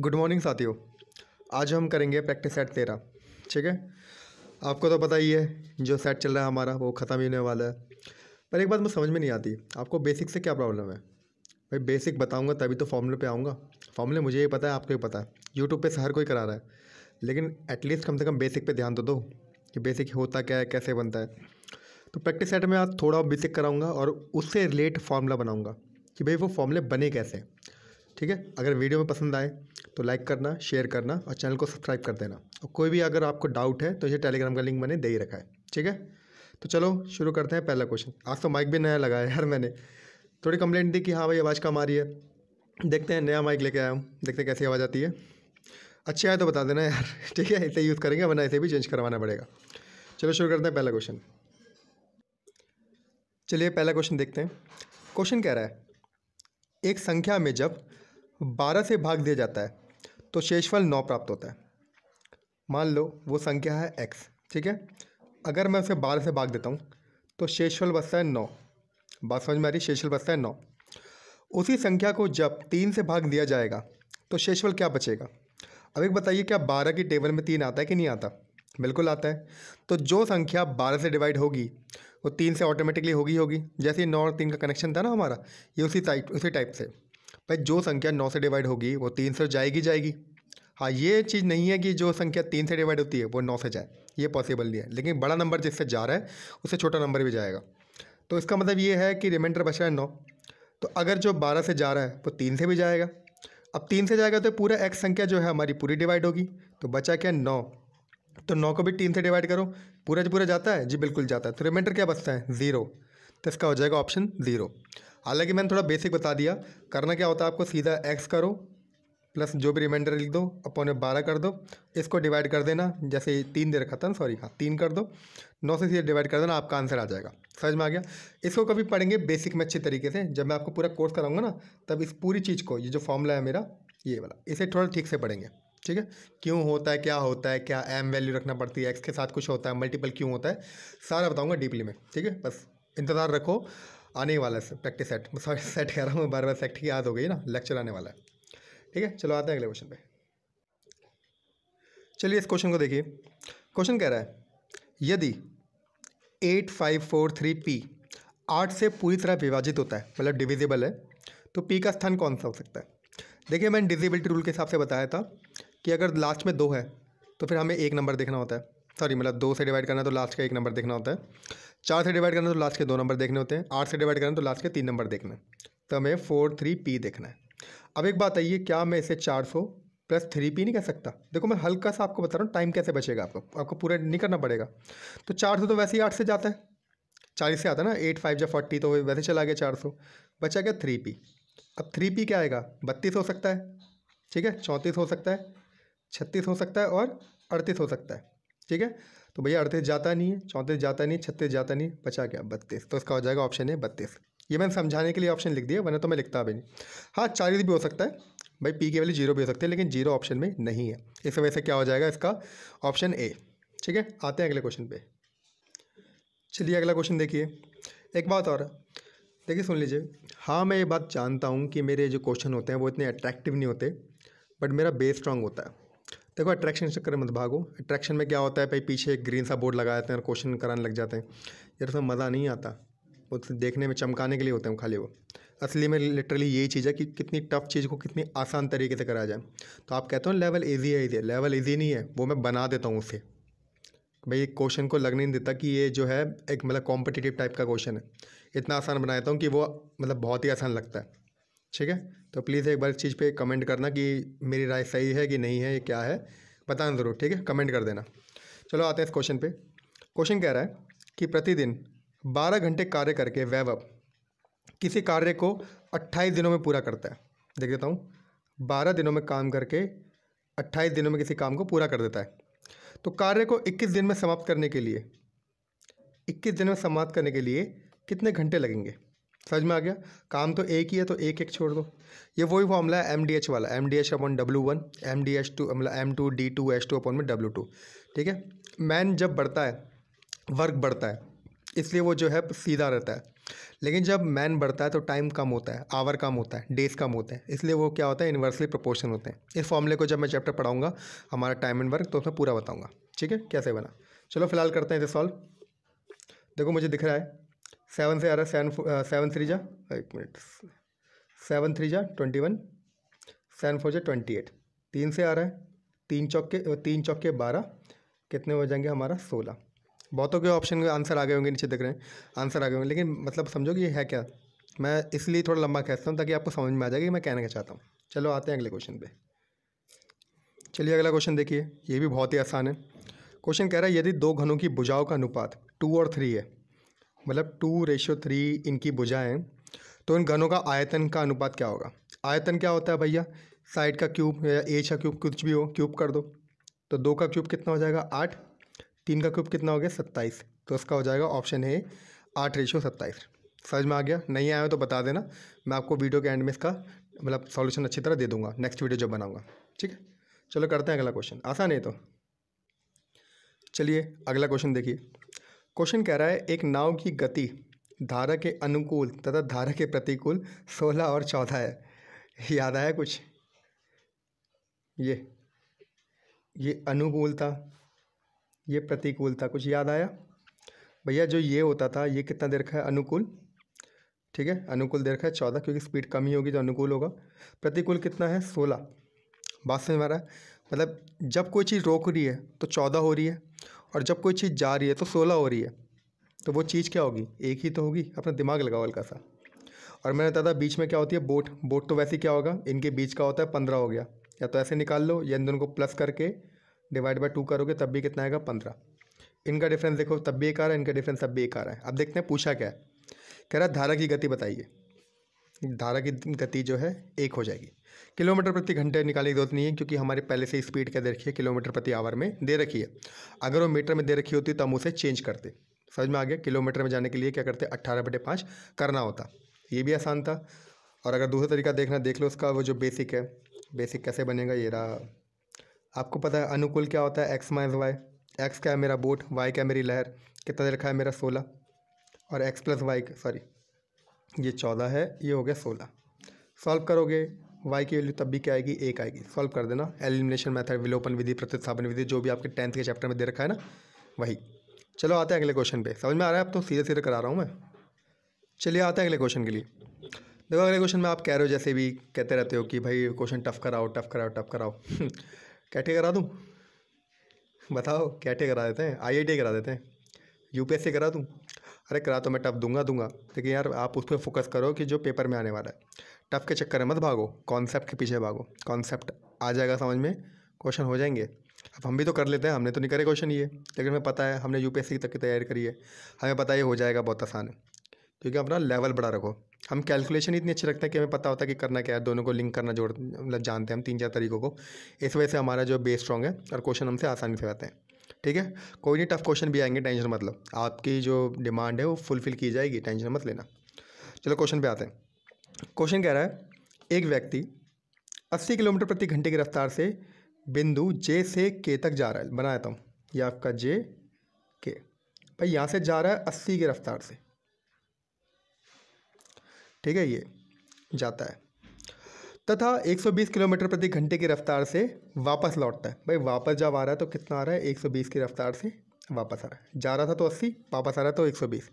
good morning साथियों आज हम करेंगे प्रैक्टिस सेट तेरह ठीक है आपको तो पता ही है जो सेट चल रहा है हमारा वो ख़त्म ही होने वाला है पर एक बात मुझे समझ में नहीं आती आपको बेसिक से क्या प्रॉब्लम है भाई बेसिक बताऊंगा तभी तो फॉर्मूले पे आऊँगा फॉर्मूले मुझे ये पता है आपको ही पता है यूट्यूब पे से हर कोई करा रहा है लेकिन एटलीस्ट कम से कम बेसिक पर ध्यान तो दो कि बेसिक होता क्या है कैसे बनता है तो प्रैक्टिस सेट में आज थोड़ा बेसिक कराऊँगा और उससे रिलेट फार्मूला बनाऊँगा कि भाई वो फॉर्मूले बने कैसे ठीक है अगर वीडियो में पसंद आए तो लाइक करना शेयर करना और चैनल को सब्सक्राइब कर देना और कोई भी अगर आपको डाउट है तो ये टेलीग्राम का लिंक मैंने दे ही रखा है ठीक है तो चलो शुरू करते हैं पहला क्वेश्चन आज तो माइक भी नया लगाया यार मैंने थोड़ी कंप्लेंट दी कि हाँ भाई आवाज़ कम आ रही है देखते हैं नया माइक लेके आया हूँ देखते हैं कैसी आवाज़ आती है अच्छी आए तो बता देना यार ठीक है ऐसे यूज़ करेंगे वरना ऐसे भी चेंज करवाना पड़ेगा चलो शुरू करते हैं पहला क्वेश्चन चलिए पहला क्वेश्चन देखते हैं क्वेश्चन कह रहा है एक संख्या में जब बारह से भाग दिया जाता है तो शेषफल नौ प्राप्त होता है मान लो वो संख्या है एक्स ठीक है अगर मैं उसे बारह से भाग देता हूँ तो शेषफल बचता है नौ बात समझ में आ रही शेषफल बचता है नौ उसी संख्या को जब तीन से भाग दिया जाएगा तो शेषफल क्या बचेगा अब एक बताइए क्या बारह की टेबल में तीन आता है कि नहीं आता बिल्कुल आता है तो जो संख्या बारह से डिवाइड होगी वो तीन से ऑटोमेटिकली होगी होगी जैसे नौ और तीन का कनेक्शन था ना हमारा ये उसी टाइप उसी टाइप से भाई जो संख्या नौ से डिवाइड होगी वो तीन से जाएगी जाएगी हाँ ये चीज़ नहीं है कि जो संख्या तीन से डिवाइड होती है वो नौ से जाए ये पॉसिबल नहीं है लेकिन बड़ा नंबर जिससे जा रहा है उससे छोटा नंबर भी जाएगा तो इसका मतलब ये है कि रिमाइंडर बच रहा है नौ तो अगर जो बारह से जा रहा है वो तीन से भी जाएगा अब तीन से जाएगा तो पूरा एक्स संख्या जो है हमारी पूरी डिवाइड होगी तो बचा क्या नौ तो नौ को भी तीन से डिवाइड करो पूरा पूरा जाता है जी बिल्कुल जाता है तो रिमाइंडर क्या बचता है ज़ीरो तो इसका हो जाएगा ऑप्शन ज़ीरो हालांकि मैंने थोड़ा बेसिक बता दिया करना क्या होता है आपको सीधा एक्स करो प्लस जो भी रिमाइंडर लिख दो अपॉन बारह कर दो इसको डिवाइड कर देना जैसे तीन दे रखा था ना सॉरी हाँ तीन कर दो नौ से सीधे डिवाइड कर देना आपका आंसर आ जाएगा समझ में आ गया इसको कभी पढ़ेंगे बेसिक में अच्छे तरीके से जब मैं आपको पूरा कोर्स कराऊंगा ना तब इस पूरी चीज़ को ये जो फॉर्मूला है मेरा ये वाला इसे थोड़ा ठीक से पढ़ेंगे ठीक है क्यों होता है क्या होता है क्या एम वैल्यू रखना पड़ती है एक्स के साथ कुछ होता है मल्टीपल क्यों होता है सारा बताऊँगा डीपली में ठीक है बस इंतज़ार रखो आने वाला है प्रैक्टिस सेट सॉरी सेट कह रहा हूँ बार बार सेट की याद हो गई ना लेक्चर आने वाला है ठीक है चलो आते हैं अगले क्वेश्चन पे चलिए इस क्वेश्चन को देखिए क्वेश्चन कह रहा है यदि eight five four three P आठ से पूरी तरह विभाजित होता है मतलब डिविजिबल है तो पी का स्थान कौन सा हो सकता है देखिए मैंने डिजिबिलिटी रूल के हिसाब से बताया था कि अगर लास्ट में दो है तो फिर हमें एक नंबर देखना होता है सॉरी मतलब दो से डिवाइड करना है तो लास्ट का एक नंबर देखना होता है चार से डिवाइड करना तो लास्ट के दो नंबर देखने होते हैं आठ से डिवाइड करना तो लास्ट के तीन नंबर देखना है तो हमें फोर थ्री पी देखना है अब एक बात आइए क्या मैं इसे चार सौ प्लस थ्री पी नहीं कह सकता देखो मैं हल्का सा आपको बता रहा हूँ टाइम कैसे बचेगा आपको आपको पूरा नहीं करना पड़ेगा तो चार सौ तो वैसे ही आठ से जाता है चालीस से आता है ना एट फाइव या फोर्टी तो वैसे चला गया चार सौ बचा गया थ्री पी अब थ्री पी क्या आएगा बत्तीस हो सकता है ठीक है चौंतीस हो सकता है छत्तीस हो सकता है और अड़तीस हो सकता है ठीक है तो भैया अड़तीस जाता नहीं है चौंतीस जाता नहीं छत्तीस जाता नहीं बचा गया बत्तीस तो इसका हो जाएगा ऑप्शन है बत्तीस ये मैंने समझाने के लिए ऑप्शन लिख दिया वरना तो मैं लिखता भी नहीं हाँ चालीस भी हो सकता है भाई पी के वाली जीरो भी हो सकती है लेकिन जीरो ऑप्शन में नहीं है इस वजह से क्या हो जाएगा इसका ऑप्शन ए ठीक है आते हैं अगले क्वेश्चन पे चलिए अगला क्वेश्चन देखिए एक बात और देखिए सुन लीजिए हाँ मैं ये बात जानता हूँ कि मेरे जो क्वेश्चन होते हैं वो इतने अट्रैक्टिव नहीं होते बट मेरा बेस स्ट्रांग होता है देखो अट्रैक्शन चक्कर मत भागो अट्रैक्शन में क्या होता है भाई पीछे एक ग्रीन सा बोर्ड लगा देते हैं और क्वेश्चन कराने लग जाते हैं यार उसमें मज़ा नहीं आता वो तो देखने में चमकाने के लिए होते हैं खाली वो असली में लिटरली यही चीज़ है कि कितनी टफ चीज़ को कितनी आसान तरीके से कराया जाए तो आप कहते हो लेवल ईजी है ईजी लेवल ईजी नहीं है वो मैं बना देता हूँ उससे भाई एक क्वेश्चन को लगने नहीं देता कि ये जो है एक मतलब कॉम्पिटिटिव टाइप का क्वेश्चन है इतना आसान बना देता हूँ कि वो मतलब बहुत ही आसान लगता है ठीक है तो प्लीज़ एक बार इस चीज़ पे कमेंट करना कि मेरी राय सही है कि नहीं है क्या है बताना ज़रूर ठीक है कमेंट कर देना चलो आते हैं इस क्वेश्चन पे क्वेश्चन कह रहा है कि प्रतिदिन बारह घंटे कार्य करके वैभव किसी कार्य को अट्ठाईस दिनों में पूरा करता है देख देता हूँ बारह दिनों में काम करके अट्ठाईस दिनों में किसी काम को पूरा कर देता है तो कार्य को इक्कीस दिन में समाप्त करने के लिए इक्कीस दिन में समाप्त करने के लिए कितने घंटे लगेंगे समझ में आ गया काम तो एक ही है तो एक एक छोड़ दो ये वही फॉर्मूला है एम डी एच वाला M D H upon W one M D H two मतलब M two D two H two upon में डब्लू टू ठीक है मैन जब बढ़ता है वर्क बढ़ता है इसलिए वो जो है सीधा रहता है लेकिन जब मैन बढ़ता है तो टाइम कम होता है आवर कम होता है डेज कम होते हैं इसलिए वो क्या होता है इन्वर्सली प्रोपोर्शन होते हैं इस फॉर्मूले को जब मैं चैप्टर पढ़ाऊँगा हमारा टाइम एंड वर्क तो उसमें पूरा बताऊँगा ठीक है कैसे बना चलो फिलहाल करते हैं इसे सॉल्व देखो मुझे दिख रहा है सेवन से आ रहा है सेवन सेवन थ्री जा एक मिनट सेवन थ्री जा ट्वेंटी वन सेवन फोर जा ट्वेंटी एट तीन से आ रहा है तीन चौक के तीन चौक के बारह कितने हो जाएंगे हमारा सोलह बहुतों के ऑप्शन के आंसर आ गए होंगे नीचे दिख रहे हैं आंसर आ गए होंगे लेकिन मतलब समझो कि ये है क्या मैं इसलिए थोड़ा लंबा कहता हूँ ताकि आपको समझ में आ जाएगा कि मैं कहना चाहता हूँ चलो आते हैं अगले क्वेश्चन पे चलिए अगला क्वेश्चन देखिए ये भी बहुत ही आसान है क्वेश्चन कह रहा है यदि दो घनों की बुझाव का अनुपात टू और थ्री है मतलब टू रेशो थ्री इनकी बुझाएँ तो इन घनों का आयतन का अनुपात क्या होगा आयतन क्या होता है भैया साइड का क्यूब या एच का क्यूब कुछ भी हो क्यूब कर दो तो दो का क्यूब कितना हो जाएगा आठ तीन का क्यूब कितना हो गया सत्ताईस तो उसका हो जाएगा ऑप्शन है आठ रेशो सत्ताईस समझ में आ गया नहीं आया तो बता देना मैं आपको वीडियो के एंड में इसका मतलब सॉल्यूशन अच्छी तरह दे दूंगा नेक्स्ट वीडियो जब बनाऊंगा ठीक है चलो करते हैं अगला क्वेश्चन आसान है तो चलिए अगला क्वेश्चन देखिए क्वेश्चन कह रहा है एक नाव की गति धारा के अनुकूल तथा धारा के प्रतिकूल सोलह और चौदह है याद आया कुछ ये ये अनुकूलता ये प्रतिकूलता कुछ याद आया भैया जो ये होता था ये कितना देर का है अनुकूल ठीक है अनुकूल देर का है चौदह क्योंकि स्पीड कम ही होगी तो अनुकूल होगा प्रतिकूल कितना है सोलह बात समझ में आ रहा है मतलब जब कोई चीज़ रोक रही है तो चौदह हो रही है और जब कोई चीज़ जा रही है तो सोलह हो रही है तो वो चीज़ क्या होगी एक ही तो होगी अपना दिमाग लगाओ हल्का सा और मैंने बताया बीच में क्या होती है बोट बोट तो वैसे क्या होगा इनके बीच का होता है पंद्रह हो गया या तो ऐसे निकाल लो या इन दोनों को प्लस करके डिवाइड बाय टू करोगे तब भी कितना आएगा पंद्रह इनका डिफरेंस देखो तब भी एक आ रहा है इनका डिफरेंस तब भी एक आ रहा है अब देखते हैं पूछा क्या है कह रहा है धारा की गति बताइए धारा की गति जो है एक हो जाएगी किलोमीटर प्रति घंटे निकालने की जरूरत तो नहीं है क्योंकि हमारे पहले से स्पीड क्या दे रखी है किलोमीटर प्रति आवर में दे रखी है अगर वो मीटर में दे रखी होती तो हम उसे चेंज करते समझ में आ गया किलोमीटर में जाने के लिए क्या करते अट्ठारह बटे पाँच करना होता ये भी आसान था और अगर दूसरा तरीका देखना देख लो उसका वो जो बेसिक है बेसिक कैसे बनेगा ये रहा आपको पता है अनुकूल क्या होता है एक्स माइनस वाई एक्स क्या है मेरा बोट वाई क्या है मेरी लहर कितना दे रखा है मेरा सोलह और एक्स प्लस वाई सॉरी ये चौदह है ये हो गया सोलह सॉल्व करोगे वाई की वैल्यू तब भी क्या आएगी एक आएगी सॉल्व कर देना एलिमिनेशन मैथड विलोपन विधि प्रतिस्थापन विधि जो भी आपके टेंथ के चैप्टर में दे रखा है ना वही चलो आते हैं अगले क्वेश्चन पे समझ में आ रहा है अब तो सीधे सीधे करा रहा हूँ मैं चलिए आते हैं अगले क्वेश्चन के लिए देखो अगले क्वेश्चन में आप कह रहे हो जैसे भी कहते रहते हो कि भाई क्वेश्चन टफ कराओ टफ कराओ टफ कराओ कैटे करा दूँ बताओ कैटे करा देते हैं आई करा देते हैं यू करा दूँ अरे करा तो मैं टफ दूंगा दूंगा लेकिन यार आप उस पर फोकस करो कि जो पेपर में आने वाला है टफ के चक्कर में मत भागो कॉन्सेप्ट के पीछे भागो कॉन्सेप्ट आ जाएगा समझ में क्वेश्चन हो जाएंगे अब हम भी तो कर लेते हैं हमने तो नहीं करे क्वेश्चन ये लेकिन हमें पता है हमने यूपीएससी तक की तैयारी करी है हमें पता है हो जाएगा बहुत आसान है क्योंकि अपना लेवल बड़ा रखो हम कैलकुलेशन इतनी अच्छी रखते हैं कि हमें पता होता है कि करना क्या है दोनों को लिंक करना जोड़ मतलब जानते हैं हम तीन चार तरीकों को इस वजह से हमारा जो बेस स्ट्रॉन्ग है और क्वेश्चन हमसे आसानी से आते हैं ठीक है कोई नहीं टफ क्वेश्चन भी आएंगे टेंशन मतलब आपकी जो डिमांड है वो फुलफ़िल की जाएगी टेंशन मत लेना चलो क्वेश्चन पे आते हैं क्वेश्चन कह रहा है एक व्यक्ति 80 किलोमीटर प्रति घंटे की रफ्तार से बिंदु जे से के तक जा रहा है बना देता हूँ या आपका जे के भाई यहाँ से जा रहा है अस्सी की रफ्तार से ठीक है ये जाता है तथा 120 किलोमीटर प्रति घंटे की रफ्तार से वापस लौटता है भाई वापस जब आ रहा है तो कितना आ रहा है 120 की रफ्तार से वापस आ रहा है जा रहा था तो 80 वापस आ रहा तो 120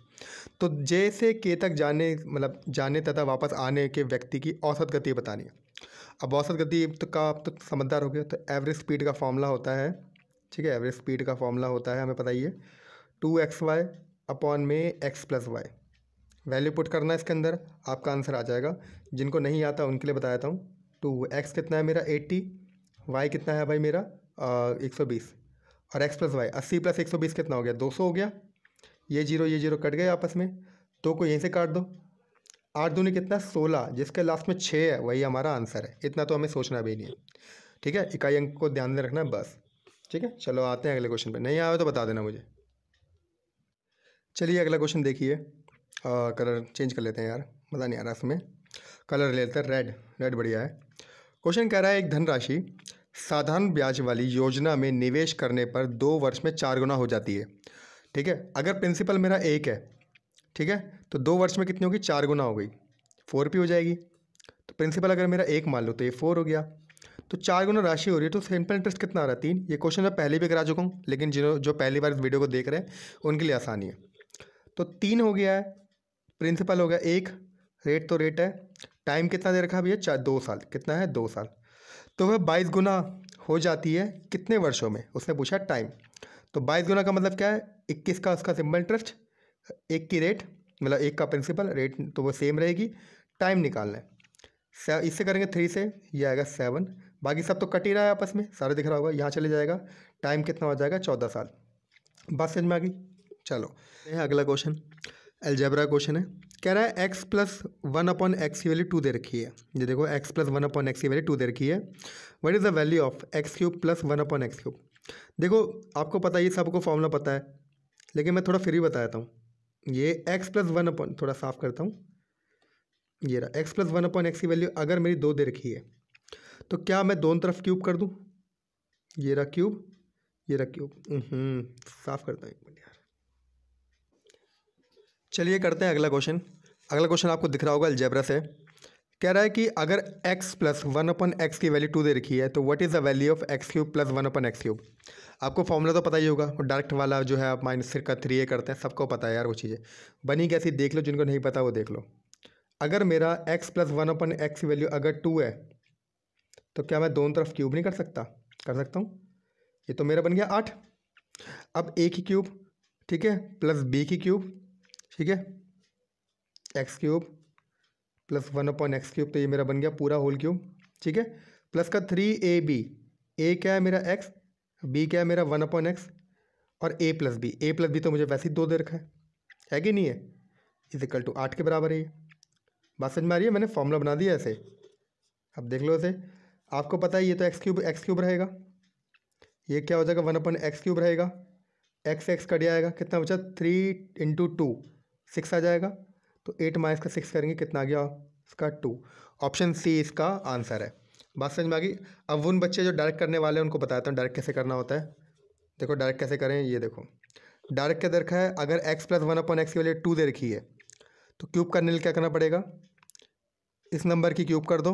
तो जे से के तक जाने मतलब जाने तथा वापस आने के व्यक्ति की औसत गति बतानी है अब औसत गति तो का आप तो समझदार हो गया तो एवरेज स्पीड का फॉर्मूला होता है ठीक है एवरेज स्पीड का फॉर्मूला होता है हमें पता ही है टू एक्स वाई अपॉन में X plus Y value put करना है इसके अंदर आपका आंसर आ जाएगा जिनको नहीं आता उनके लिए बताया था टू एक्स कितना है मेरा एट्टी वाई कितना है भाई मेरा एक सौ बीस और एक्स प्लस वाई अस्सी प्लस एक सौ बीस कितना हो गया दो सौ हो गया ये जीरो ये जीरो कट गए आपस में दो तो को यहीं से काट दो आठ दूनी कितना सोलह जिसके लास्ट में छः है वही हमारा आंसर है इतना तो हमें सोचना भी नहीं है ठीक है इकाई अंक को ध्यान में रखना बस ठीक है चलो आते हैं अगले क्वेश्चन पर नहीं आया तो बता देना मुझे चलिए अगला क्वेश्चन देखिए आ, कलर चेंज कर लेते हैं यार मज़ा नहीं आ रहा इसमें कलर ले लेते हैं रेड रेड बढ़िया है क्वेश्चन कह रहा है एक धनराशि साधारण ब्याज वाली योजना में निवेश करने पर दो वर्ष में चार गुना हो जाती है ठीक है अगर प्रिंसिपल मेरा एक है ठीक है तो दो वर्ष में कितनी होगी चार गुना हो गई फोर पी हो जाएगी तो प्रिंसिपल अगर मेरा एक मान लो तो ये फोर हो गया तो चार गुना राशि हो रही है तो सिंपल इंटरेस्ट कितना आ रहा है तीन ये क्वेश्चन मैं पहले भी करा चुका हूँ लेकिन जिन्हों जो पहली बार इस वीडियो को देख रहे हैं उनके लिए आसानी है तो तीन हो गया है प्रिंसिपल हो गया एक रेट तो रेट है टाइम कितना दे रखा है भैया चार दो साल कितना है दो साल तो वह बाईस गुना हो जाती है कितने वर्षों में उसने पूछा टाइम तो बाईस गुना का मतलब क्या है इक्कीस का उसका सिंबल इंटरेस्ट एक की रेट मतलब एक का प्रिंसिपल रेट तो वो सेम रहेगी टाइम निकालना है इससे करेंगे थ्री से ये आएगा सेवन बाकी सब तो कट ही रहा है आपस में सारा दिख रहा होगा यहाँ चले जाएगा टाइम कितना हो जाएगा चौदह साल बात समझ में आ गई चलो अगला क्वेश्चन एलजेब्रा क्वेश्चन है कह रहा है X plus one upon x की वैल्यू टू दे रखी है ये देखो X plus one upon x की वैल्यू टू दे रखी है what is the value of X cube plus one upon x cube देखो आपको पता ही सबको फॉर्मूला पता है लेकिन मैं थोड़ा फिर भी बताता हूँ ये एक्स प्लस वन अपॉन थोड़ा साफ करता हूँ ये रहा X plus one upon x की वैल्यू अगर मेरी दो दे रखी है तो क्या मैं दोनों तरफ क्यूब कर दूँ ये रहा क्यूब ये रहा क्यूब साफ करता हूँ एक मिनट यार चलिए करते हैं अगला क्वेश्चन अगला क्वेश्चन आपको दिख रहा होगा अलजेब्रा से कह रहा है कि अगर x plus one upon X की वैल्यू टू दे रखी है तो what is the value of X cube plus one upon X cube आपको फॉर्मूला तो पता ही होगा और डायरेक्ट वाला जो है आप माइनस सिर का थ्री ए करते हैं सबको पता है यार वो चीज़ें बनी कैसी देख लो जिनको नहीं पता वो देख लो अगर मेरा x plus one upon X की वैल्यू अगर टू है तो क्या मैं दोनों तरफ क्यूब नहीं कर सकता कर सकता हूँ ये तो मेरा बन गया आठ अब ए की क्यूब ठीक है प्लस बी की क्यूब ठीक है X cube plus one upon x cube तो ये मेरा बन गया पूरा होल क्यूब ठीक है प्लस का थ्री ए बी ए क्या है मेरा एक्स बी क्या है मेरा वन अपॉन एक्स और A plus B A plus B तो मुझे वैसे ही दो दे रखा है है कि नहीं है इज इक्वल टू आठ के बराबर है ये बात समझ में आ रही है मैंने फॉर्मूला बना दिया ऐसे अब देख लो इसे आपको पता है ये तो एक्स क्यूब एक्स क्यूब रहेगा ये क्या हो जाएगा वन अपॉन एक्स क्यूब रहेगा एक्स एक्स कट जाएगा कितना बचा थ्री इंटू टू सिक्स आ जाएगा तो एट माइनस का सिक्स करेंगे कितना आ गया इसका टू ऑप्शन सी इसका आंसर है बात समझ में आ गई अब उन बच्चे जो डायरेक्ट करने वाले हैं उनको बताता हूँ डायरेक्ट कैसे करना होता है देखो डायरेक्ट कैसे करें ये देखो डायरेक्ट क्या देखा रखा है अगर x plus one upon x की टू दे रखी है तो क्यूब करने क्या करना पड़ेगा इस नंबर की क्यूब कर दो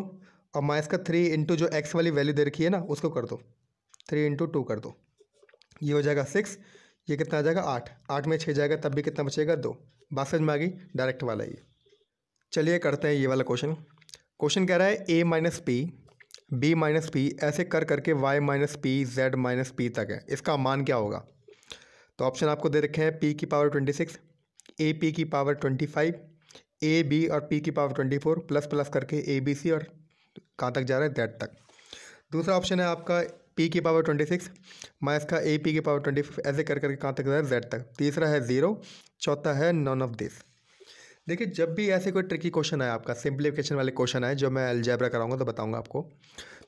और माइनस का थ्री इंटू जो एक्स वाली वैल्यू दे रखी है ना उसको कर दो थ्री इंटू टू कर दो ये हो जाएगा सिक्स ये कितना आ जाएगा आठ आठ में छः जाएगा तब भी कितना बचेगा दो बात समझ में आ गई डायरेक्ट वाला ये चलिए करते हैं ये वाला क्वेश्चन क्वेश्चन कह रहा है a minus p b minus p ऐसे कर करके y minus p z minus p तक है इसका मान क्या होगा तो ऑप्शन आपको दे रखे हैं पी की power twenty six a p की power twenty five a b और पी की power twenty four plus plus करके ए बी सी और कहाँ तक जा रहा है जेड तक दूसरा ऑप्शन है आपका पी की पावर ट्वेंटी सिक्स माइनस का ए पी की पावर ट्वेंटी फाइव ऐसे कर करके कहाँ तक जाए जेड तक तीसरा है ज़ीरो चौथा है नॉन ऑफ दिस देखिए जब भी ऐसे कोई ट्रिकी क्वेश्चन आए आपका सिंप्लीफिकेशन वाले क्वेश्चन आए जो मैं एल्जेब्रा कराऊंगा तो बताऊंगा आपको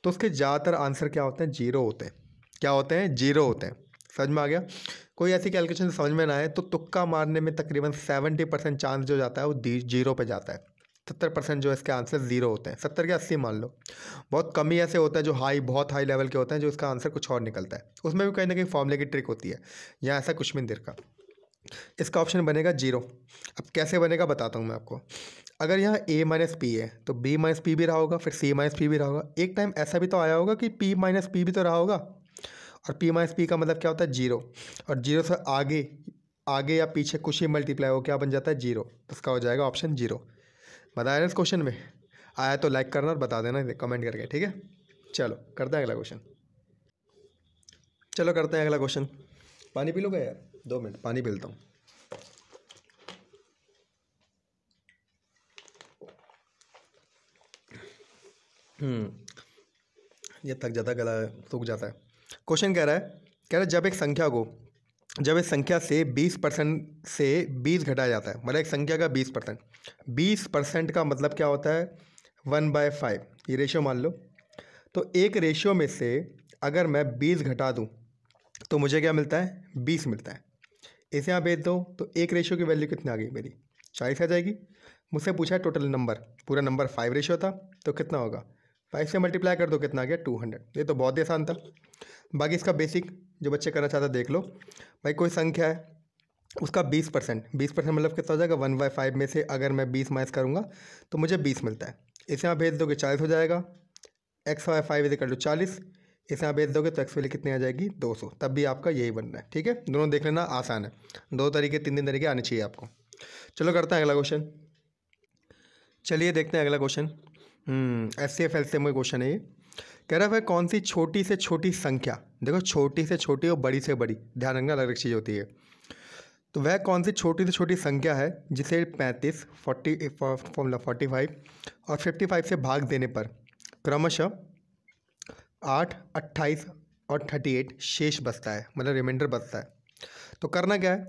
तो उसके ज़्यादातर आंसर क्या होते हैं जीरो होते हैं क्या होते हैं जीरो होते हैं समझ में आ गया कोई ऐसी कैलकुलेशन समझ में ना आए तो तुक्का मारने में तकरीबन सेवेंटी परसेंट चांस जो जाता है वो जीरो पर जाता है सत्तर परसेंट जो इसके आंसर ज़ीरो होते हैं सत्तर के अस्सी मान लो बहुत कम ही ऐसे होते हैं जो हाई बहुत हाई लेवल के होते हैं जो इसका आंसर कुछ और निकलता है उसमें भी कहीं ना कहीं फॉर्मूले की ट्रिक होती है यहाँ ऐसा कुछ भी देर का इसका ऑप्शन बनेगा जीरो अब कैसे बनेगा बताता हूँ मैं आपको अगर यहाँ ए माइनस पी है तो बी माइनस पी भी रहा होगा फिर सी माइनस पी भी रहा होगा एक टाइम ऐसा भी तो आया होगा कि पी माइनस पी भी तो रहा होगा और पी माइनस पी का मतलब क्या होता है जीरो और जीरो से आगे आगे या पीछे कुछ ही मल्टीप्लाई हो क्या बन जाता है जीरो तो इसका हो जाएगा ऑप्शन जीरो बताया ना इस क्वेश्चन में आया तो लाइक करना और बता देना कमेंट करके ठीक है चलो करते हैं अगला क्वेश्चन चलो करते हैं अगला क्वेश्चन पानी पी क्या यार दो मिनट पानी पी लेता हूँ हम्म, ये थक जाता गला सूख जाता है क्वेश्चन कह रहा है कह रहा है जब एक संख्या को जब एक संख्या से बीस परसेंट से बीस घटाया जाता है मतलब एक संख्या का बीस परसेंट बीस परसेंट का मतलब क्या होता है वन बाय फाइव ये रेशियो मान लो तो एक रेशियो में से अगर मैं बीस घटा दूँ तो मुझे क्या मिलता है बीस मिलता है इसे यहाँ भेज दो तो एक रेशियो की वैल्यू कितनी आ गई मेरी चालीस आ जाएगी मुझसे पूछा है टोटल नंबर पूरा नंबर फाइव रेशियो था तो कितना होगा फाइव से मल्टीप्लाई कर दो कितना आ गया टू हंड्रेड ये तो बहुत ही आसान था बाकी इसका बेसिक जो बच्चे करना चाहता देख लो भाई कोई संख्या है उसका बीस परसेंट बीस परसेंट मतलब कितना हो जाएगा वन बाई फाइव में से अगर मैं बीस माइनस करूँगा तो मुझे बीस मिलता है इसे आप भेज दोगे चालीस हो जाएगा x y five is equal to चालीस इसे आप भेज दोगे तो एक्स वैल्यू कितनी आ जाएगी दो सौ तब भी आपका यही बनना है ठीक है दोनों देख लेना आसान है दो तरीके तीन तीन तरीके आने चाहिए आपको चलो करते हैं अगला क्वेश्चन चलिए देखते हैं अगला question S C F L C M question है ये कह रहा है कौन सी छोटी से छोटी संख्या देखो छोटी से छोटी और बड़ी से बड़ी ध्यान रखना अलग अलग चीज़ होती है तो वह कौन सी छोटी से छोटी संख्या है जिसे पैंतीस फोर्टी फॉर्मूला फोर्टी फाइव और फिफ्टी फाइव से भाग देने पर क्रमशः आठ अट्ठाईस और थर्टी एट शेष बचता है मतलब रिमाइंडर बचता है तो करना क्या है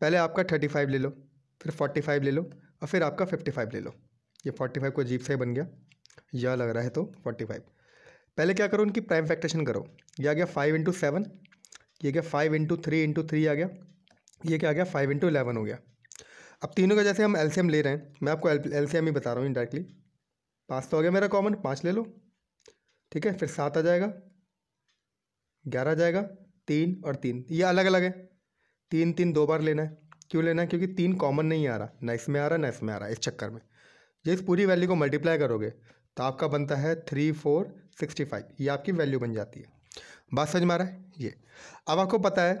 पहले आपका थर्टी फाइव ले लो फिर फोर्टी फाइव ले लो और फिर आपका फिफ्टी फाइव ले लो ये फोर्टी फाइव को जीप से बन गया यह लग रहा है तो फोर्टी फाइव पहले क्या करो उनकी प्राइम फैक्टेशन करो यह आ गया फाइव इंटू सेवन ये गया five into three into three आ गया ये क्या आ गया फाइव इंटू इलेवन हो गया अब तीनों का जैसे हम एलसीएम ले रहे हैं मैं आपको एलसीएम ही बता रहा हूँ डायरेक्टली पाँच तो हो गया मेरा कॉमन पाँच ले लो ठीक है फिर सात आ जाएगा ग्यारह आ जाएगा तीन और तीन ये अलग अलग है तीन तीन दो बार लेना है क्यों लेना है क्योंकि तीन कॉमन नहीं आ रहा ना इसमें आ रहा ना इसमें आ रहा इस चक्कर में जो इस पूरी वैल्यू को मल्टीप्लाई करोगे तो आपका बनता है थ्री फोर सिक्सटी फाइव ये आपकी वैल्यू बन जाती है बात समझ में आ रहा है ये अब आपको पता है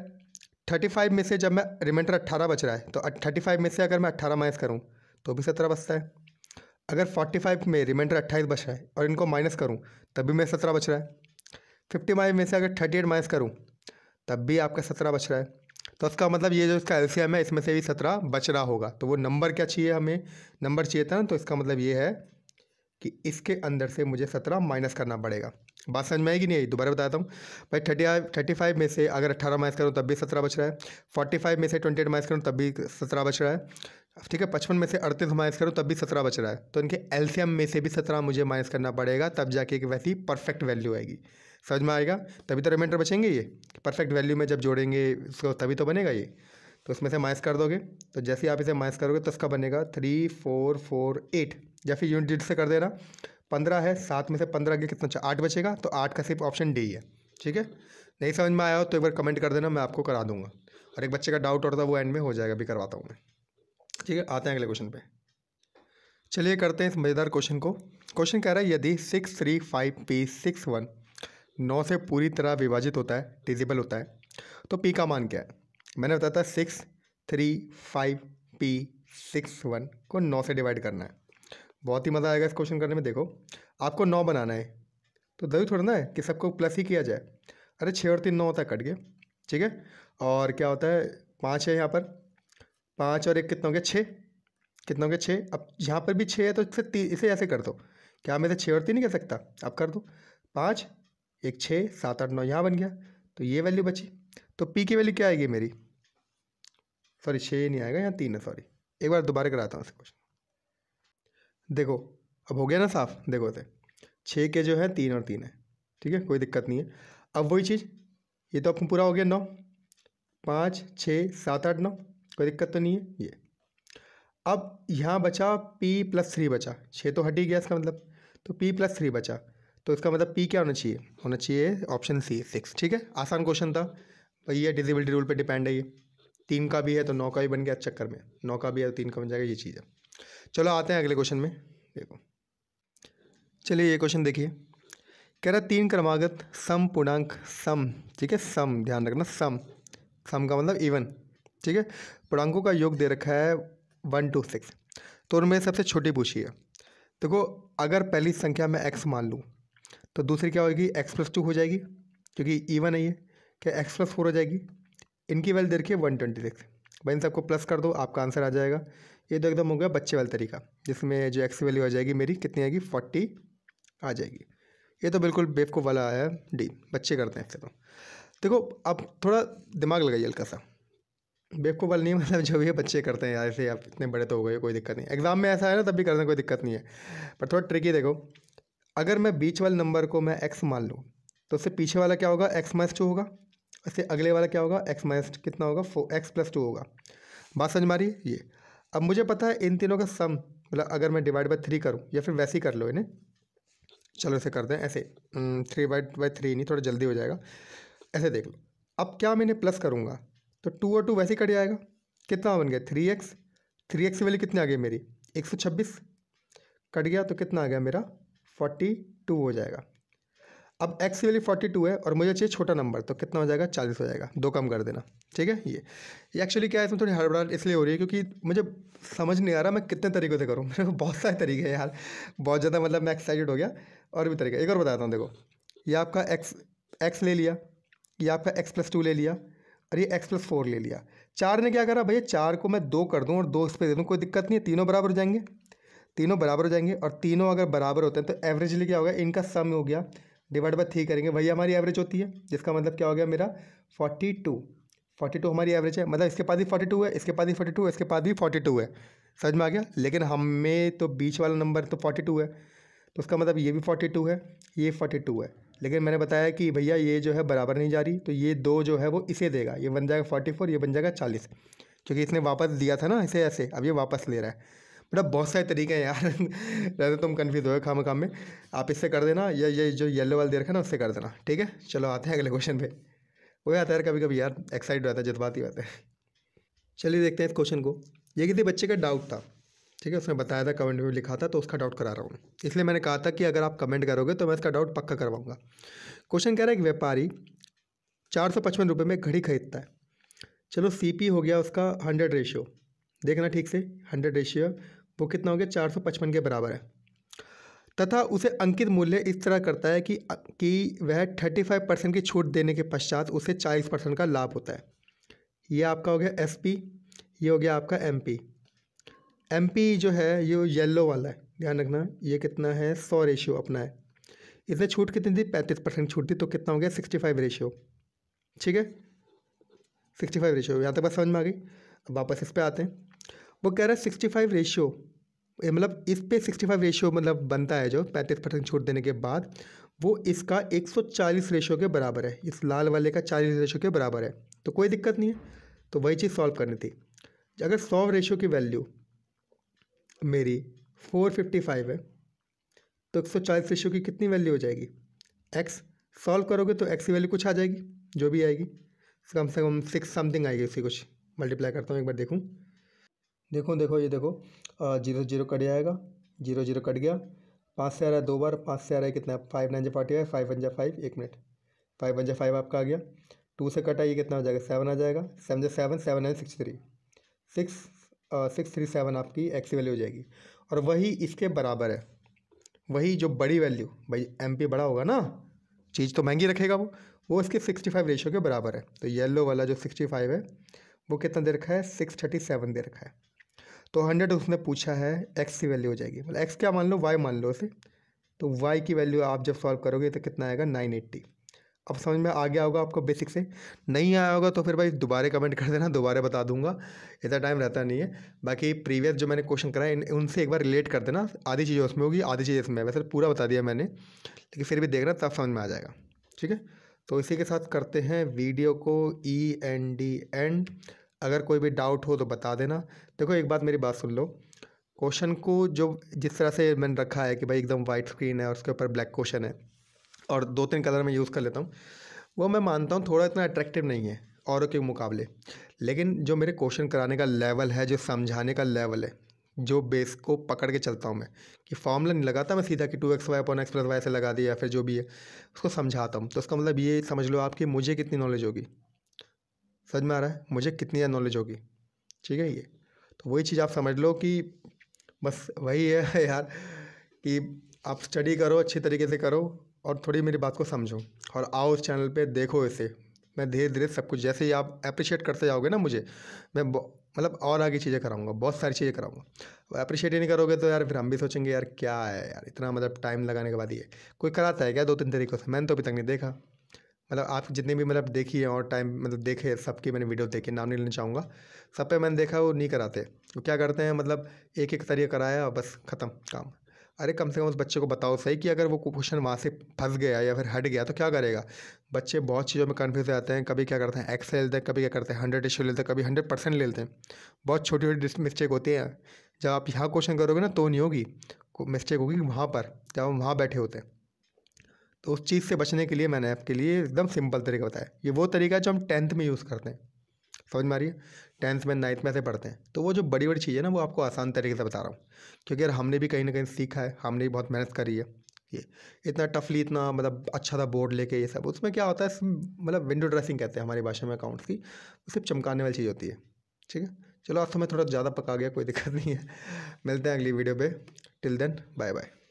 थर्टी फाइव में से जब मैं रिमाइंडर अट्ठारह बच रहा है तो थर्टी फाइव में से अगर मैं अट्ठारह माइनस करूँ तो भी सत्रह बचता है अगर फोर्टी फाइव में रिमाइंडर अट्ठाईस बच रहा है और इनको माइनस करूँ तब भी मेरा सत्रह बच रहा है फिफ्टी फाइव में से अगर थर्टी एट माइनस करूँ तब भी आपका सत्रह बच रहा है तो उसका मतलब ये जो इसका एल्सियम है इसमें से भी सत्रह बच रहा होगा तो वो नंबर क्या चाहिए हमें नंबर चाहिए था ना तो इसका मतलब ये है कि इसके अंदर से मुझे सत्रह माइनस करना पड़ेगा बात समझ में आएगी नहीं आई दोबारा बताता हूँ भाई थर्टी थर्टी फाइव में से अगर अट्ठारह माइनस करूँ तब भी सत्रह बच रहा है फोर्टी फाइव में से ट्वेंटी एट माइनस करूँ तब भी सत्रह बच रहा है ठीक है पचपन में से अड़तीस माइनस करूँ तब भी सत्रह बच रहा है तो इनके एल्सियम में से भी सत्रह मुझे माइनस करना पड़ेगा तब जाके एक वैसी परफेक्ट वैल्यू आएगी समझ में आएगा तभी तो रिमाइंडर बचेंगे ये परफेक्ट वैल्यू में जब जोड़ेंगे उसको तभी तो बनेगा ये तो इसमें से माइनस कर दोगे तो जैसे आप इसे माइनस करोगे तो इसका बनेगा थ्री फोर फोर एट या फिर यूनिट से कर देना पंद्रह है सात में से पंद्रह के कितना आठ बचेगा तो आठ का सिर्फ ऑप्शन डी है ठीक है नहीं समझ में आया हो तो एक बार कमेंट कर देना मैं आपको करा दूंगा और एक बच्चे का डाउट और था वो एंड में हो जाएगा अभी करवाता हूँ मैं ठीक है आते हैं अगले क्वेश्चन पर चलिए करते हैं इस मज़ेदार क्वेश्चन को क्वेश्चन कह रहा है यदि six three five p six one नौ से पूरी तरह विभाजित होता है डिजिबल होता है तो पी का मान क्या है मैंने बताया था six three five p six one को नौ से डिवाइड करना है बहुत ही मज़ा आएगा इस क्वेश्चन करने में देखो आपको नौ बनाना है तो जरूर थोड़ा ना है कि सबको प्लस ही किया जाए अरे छः और तीन नौ होता है कट गया ठीक है और क्या होता है पाँच है यहाँ पर पाँच और एक कितना हो गया छः कितना हो गया छः अब यहाँ पर भी छः है तो इससे इसे ऐसे कर दो क्या मैं इसे छः और तीन नहीं कर सकता आप कर दो पाँच एक छः सात आठ नौ यहाँ बन गया तो ये वैल्यू बची तो पी की वैल्यू क्या आएगी मेरी सॉरी छः नहीं आएगा यहाँ तीन है सॉरी एक बार दोबारा कराता हूँ इसे क्वेश्चन देखो अब हो गया ना साफ देखो इसे छः के जो है तीन और तीन है ठीक है कोई दिक्कत नहीं है अब वही चीज़ ये तो आपको पूरा हो गया नौ पाँच छः सात आठ नौ कोई दिक्कत तो नहीं है ये अब यहाँ बचा p प्लस थ्री बचा छः तो हट ही गया इसका मतलब तो p प्लस थ्री बचा तो इसका मतलब p क्या होना चाहिए होना चाहिए ऑप्शन सी सिक्स ठीक है आसान क्वेश्चन था भैया डिजिबिलिटी रूल पे डिपेंड है ये तीन का भी है तो नौ का भी बन गया चक्कर में नौ का भी है तो तीन का बन जाएगा ये चीज़ है चलो आते हैं अगले क्वेश्चन में देखो चलिए ये क्वेश्चन देखिए कह रहा तीन क्रमागत सम पूर्णांक सम ठीक है सम ध्यान रखना सम सम का मतलब इवन ठीक है पूर्णांकों का योग दे रखा है वन टू सिक्स तो उनमें सबसे छोटी पूछी है देखो अगर पहली संख्या में एक्स मान लूँ तो दूसरी क्या होगी एक्स प्लस टू हो जाएगी क्योंकि इवन है ये क्या एक्स प्लस फोर हो जाएगी इनकी वैल्यू देखिए वन ट्वेंटी सिक्स भाई इन सबको प्लस कर दो आपका आंसर आ जाएगा ये तो एकदम हो गया बच्चे वाला तरीका जिसमें जो एक्स वैल्यू आ जाएगी मेरी कितनी आएगी फोर्टी आ जाएगी ये तो बिल्कुल बेवकूफ़ वाला आया डी बच्चे करते हैं इससे तो देखो आप थोड़ा दिमाग लगाइए हल्का सा बेवको वाला नहीं मतलब जो भी है बच्चे करते हैं यार ऐसे आप इतने बड़े तो हो गए कोई दिक्कत नहीं एग्ज़ाम में ऐसा है ना तब भी करते हैं कोई दिक्कत नहीं है पर थोड़ा ट्रिकी देखो अगर मैं बीच वाले नंबर को मैं एक्स मान लूँ तो उससे पीछे वाला क्या होगा एक्स माइनस टू होगा इसके अगले वाला क्या होगा एक्स माइनस कितना होगा फो एक्स प्लस टू होगा बात समझ मारी ये अब मुझे पता है इन तीनों का सम मतलब अगर मैं डिवाइड बाई थ्री करूँ या फिर वैसे ही कर लो इन्हें चलो ऐसे कर दें ऐसे थ्री बाई बाई थ्री नहीं थोड़ा जल्दी हो जाएगा ऐसे देख लो अब क्या मैं इन्हें प्लस करूँगा तो टू और टू वैसे ही कट जाएगा कितना बन गया थ्री एक्स थ्री एक्स वाली वैल्यू कितनी आ गई मेरी एक सौ छब्बीस कट गया तो कितना आ गया मेरा फोर्टी टू हो जाएगा अब एक्स की वैल्यू फोर्टी टू है और मुझे चाहिए छोटा नंबर तो कितना हो जाएगा चालीस हो जाएगा दो कम कर देना ठीक है ये एक्चुअली क्या है इसमें थोड़ी हड़बड़ाहट इसलिए हो रही है क्योंकि मुझे समझ नहीं आ रहा मैं कितने तरीक़ों से करूँ मेरे को बहुत सारे तरीके हैं यार बहुत ज़्यादा मतलब मैं एक्साइटेड हो गया और भी तरीका एक और बताता हूँ देखो ये आपका एक्स एक्स ले लिया ये आपका एक्स प्लस टू ले लिया और ये एक्स प्लस फोर ले लिया चार ने क्या करा भैया चार को मैं दो कर दूँ और दो इस पर दे दूँ कोई दिक्कत नहीं है तीनों बराबर हो जाएंगे तीनों बराबर हो जाएंगे और तीनों अगर बराबर होते हैं तो एवरेजली क्या होगा इनका सम हो गया डिवाइड बाय थ्री करेंगे वही हमारी एवरेज होती है जिसका मतलब क्या हो गया मेरा फोर्टी टू फोर्टी टू हमारी एवरेज है मतलब इसके पास भी फोर्टी टू है इसके पास भी फोर्टी टू है इसके पास भी फोर्टी टू है समझ में आ गया लेकिन हमें तो बीच वाला नंबर तो फोर्टी टू है तो उसका मतलब ये भी फोर्टी टू है ये फोर्टी टू है लेकिन मैंने बताया कि भैया ये जो है बराबर नहीं जा रही तो ये दो जो है वो इसे देगा ये बन जाएगा फोर्टी फोर ये बन जाएगा चालीस क्योंकि इसने वापस दिया था ना इसे ऐसे अब ये वापस ले रहा है बेटा बहुत सारे तरीके हैं यार रहते तुम कन्फ्यूज़ हो खाम खाम में आप इससे कर देना या ये जो येलो वाले दे रखा ना उससे कर देना ठीक है चलो आते हैं अगले क्वेश्चन पे वो आता है कभी कभी यार एक्साइट रहता है जज्बाती रहता है चलिए देखते हैं इस क्वेश्चन को ये किसी बच्चे का डाउट था ठीक है उसने बताया था कमेंट में लिखा था तो उसका डाउट करा रहा हूँ इसलिए मैंने कहा था कि अगर आप कमेंट करोगे तो मैं इसका डाउट पक्का करवाऊँगा क्वेश्चन कह रहा है एक व्यापारी चार सौ पचपन रुपये में घड़ी खरीदता है चलो सी पी हो गया उसका हंड्रेड रेशियो देखना ठीक से हंड्रेड रेशियो वो कितना हो गया चार सौ पचपन के बराबर है तथा उसे अंकित मूल्य इस तरह करता है कि कि वह थर्टी फाइव परसेंट की छूट देने के पश्चात उसे चालीस परसेंट का लाभ होता है ये आपका हो गया एस पी ये हो गया आपका एम पी एम पी जो है ये येलो वाला है ध्यान रखना ये कितना है सौ रेशियो अपना है इसे छूट कितनी थी पैंतीस परसेंट छूट थी तो कितना हो गया सिक्सटी फाइव रेशियो ठीक है सिक्सटी फाइव रेशियो यहाँ तक बस समझ में आ गई अब वापस इस पर आते हैं वो कह रहा है सिक्सटी फाइव रेशियो मतलब इस पे सिक्सटी फाइव रेशियो मतलब बनता है जो पैंतीस परसेंट छूट देने के बाद वो इसका एक सौ चालीस रेशियो के बराबर है इस लाल वाले का चालीस रेशियो के बराबर है तो कोई दिक्कत नहीं है तो वही चीज़ सॉल्व करनी थी अगर सौ रेशियो की वैल्यू मेरी फोर फिफ्टी फाइव है तो एक सौ चालीस रेशियो की कितनी वैल्यू हो जाएगी एक्स सॉल्व करोगे तो एक्स की वैल्यू कुछ आ जाएगी जो भी आएगी कम से कम सिक्स समथिंग आएगी उसी कुछ मल्टीप्लाई करता हूँ एक बार देखूँ देखो देखो ये देखो जीरो जीरो कट जाएगा जीरो जीरो कट गया पाँच से आ रहा है दो बार पाँच से आ रहा है कितना फाइव नाइन जा फोर्टी फाइव फाइव वन जा फाइव एक मिनट फाइव वन जा फाइव आपका आ गया टू से कटा ये कितना हो जाएगा सेवन आ जाएगा सेवन जा seven seven nine six three six six three seven आपकी एक्स की वैल्यू हो जाएगी और वही इसके बराबर है वही जो बड़ी वैल्यू भाई एम पी बड़ा होगा ना चीज़ तो महंगी रखेगा वो वो इसके सिक्सटी फाइव रेशियो के बराबर है तो येलो वाला जो सिक्सटी फाइव है वो कितना दे रखा है सिक्स थर्टी सेवन दे रखा है तो हंड्रेड उसने पूछा है एक्स की वैल्यू हो जाएगी मतलब एक्स क्या मान लो वाई मान लो उसे तो वाई की वैल्यू आप जब सॉल्व करोगे तो कितना आएगा नाइन एट्टी अब समझ में आ गया होगा आपको बेसिक से नहीं आया होगा तो फिर भाई दोबारा कमेंट कर देना दोबारा बता दूंगा इतना टाइम रहता नहीं है बाकी प्रीवियस जो मैंने क्वेश्चन कराए उनसे एक बार रिलेट कर देना आधी चीज़ें उसमें होगी आधी चीज़ें इसमें वैसे तो पूरा बता दिया मैंने लेकिन फिर भी देखना तब समझ में आ जाएगा ठीक है तो इसी के साथ करते हैं वीडियो को ई एन डी एंड अगर कोई भी डाउट हो तो बता देना देखो एक बात मेरी बात सुन लो क्वेश्चन को जो जिस तरह से मैंने रखा है कि भाई एकदम वाइट स्क्रीन है और उसके ऊपर ब्लैक क्वेश्चन है और दो तीन कलर में यूज़ कर लेता हूँ वो मैं मानता हूँ थोड़ा इतना अट्रैक्टिव नहीं है औरों के मुकाबले लेकिन जो मेरे क्वेश्चन कराने का लेवल है जो समझाने का लेवल है जो बेस को पकड़ के चलता हूँ मैं कि फॉर्मूला नहीं लगाता मैं सीधा कि two x Y upon x plus y से लगा दिया या फिर जो भी है उसको समझाता हूँ तो उसका मतलब ये समझ लो आप कि मुझे कितनी नॉलेज होगी समझ में आ रहा है मुझे कितनी ज़्यादा नॉलेज होगी ठीक है ये तो वही चीज़ आप समझ लो कि बस वही है यार कि आप स्टडी करो अच्छी तरीके से करो और थोड़ी मेरी बात को समझो और आओ उस चैनल पे देखो इसे मैं धीरे धीरे सब कुछ जैसे ही आप अप्रिशिएट करते जाओगे ना मुझे मैं मतलब और आगे चीज़ें कराऊंगा बहुत सारी चीज़ें कराऊंगा अप्रिशिएट ही नहीं करोगे तो यार फिर हम भी सोचेंगे यार क्या है यार इतना मतलब टाइम लगाने के बाद ये कोई कराता है क्या दो तीन तरीक़ों से मैंने तो अभी तक नहीं देखा मतलब आप जितने भी मतलब देखी है और टाइम मतलब देखे सबकी मैंने वीडियो देखे नाम नहीं लेना चाहूँगा सब पे मैंने देखा वो नहीं कराते वो क्या करते हैं मतलब एक एक तरीका कराया और बस ख़त्म काम अरे कम से कम उस बच्चे को बताओ सही कि अगर वो क्वेश्चन वहाँ से फंस गया या फिर हट गया तो क्या करेगा बच्चे बहुत चीज़ों में कन्फ्यूज आते हैं कभी क्या करते हैं एक्स ले लेते हैं कभी क्या करते हैं हंड्रेड इश्यू लेते हैं कभी हंड्रेड परसेंट लेते हैं बहुत छोटी छोटी मिस्टेक होती है जब आप यहाँ क्वेश्चन करोगे ना तो नहीं होगी मिस्टेक होगी वहाँ पर जब हम वहाँ बैठे होते हैं तो उस चीज़ से बचने के लिए मैंने आपके लिए एकदम सिंपल तरीका बताया ये वो तरीका है जो हम टेंथ में यूज़ करते हैं समझ में आ रही है टेंथ में नाइन्थ में से पढ़ते हैं तो वो जो बड़ी बड़ी चीज़ें ना वो आपको आसान तरीके से बता रहा हूँ क्योंकि यार हमने भी कहीं ना कहीं सीखा है हमने भी बहुत मेहनत करी है ये इतना टफली इतना मतलब अच्छा था बोर्ड लेके ये सब उसमें क्या होता है मतलब विंडो ड्रेसिंग कहते हैं हमारी भाषा में अकाउंट्स की सिर्फ चमकाने वाली चीज़ होती है ठीक है चलो आज तो मैं थोड़ा ज़्यादा पका गया कोई दिक्कत नहीं है मिलते हैं अगली वीडियो पे टिल देन बाय बाय